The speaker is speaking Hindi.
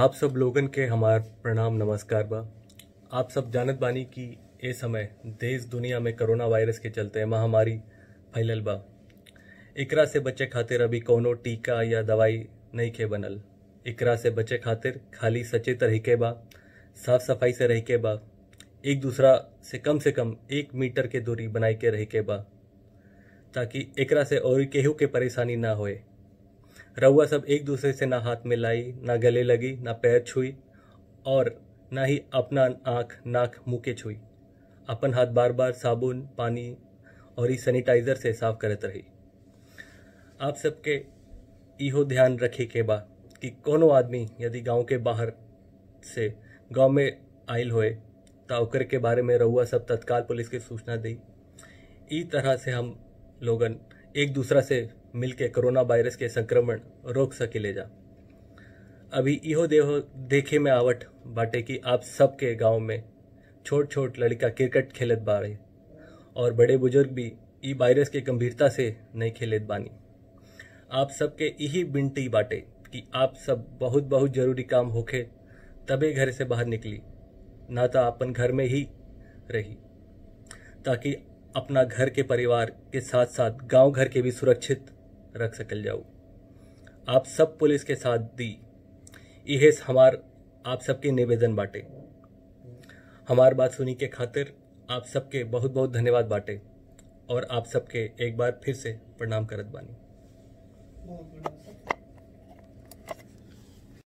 आप सब लोगन के हमार प्रणाम नमस्कार बा आप सब जानत बानी कि ये समय देश दुनिया में कोरोना वायरस के चलते महामारी फैलल बा एकरा से बचे खातिर अभी कोनो टीका या दवाई नहीं के बनल एकरा से बचे खातिर खाली सचेत रह के बा साफ सफाई से रह के बा एक दूसरा से कम से कम एक मीटर के दूरी बनाए के रह के बा ताकि एकरा से और केहू के परेशानी ना होए रउआ सब एक दूसरे से ना हाथ मिलाई ना गले लगी ना पैर छुई और ना ही अपना आँख नाक मुँह के छुई अपन हाथ बार बार साबुन पानी और ही सैनिटाइजर से साफ करते रही आप सबके इहो ध्यान रखे के बा कि कोनो आदमी यदि गांव के बाहर से गांव में आयल होए तो ओकर के बारे में रउआ सब तत्काल पुलिस के सूचना दी इस तरह से हम लोगन एक दूसरा से मिलके कोरोना वायरस के संक्रमण रोक सके ले जा अभी इहो देहो देखे में आवट बाटे कि आप सबके गांव में छोट छोट लड़का क्रिकेट खेलत रहे और बड़े बुजुर्ग भी ई वायरस के गंभीरता से नहीं खेलत बानी आप सबके यही बिनती बाटे कि आप सब बहुत बहुत जरूरी काम होके तबे घर से बाहर निकली ना तो अपन घर में ही रही ताकि अपना घर के परिवार के साथ साथ गांव घर के भी सुरक्षित रख सकल जाऊ आप सब पुलिस के साथ दी यह हमार आप सबके निवेदन बाटे हमार बात सुनी के खातिर आप सबके बहुत बहुत धन्यवाद बाटे और आप सबके एक बार फिर से प्रणाम करत बानी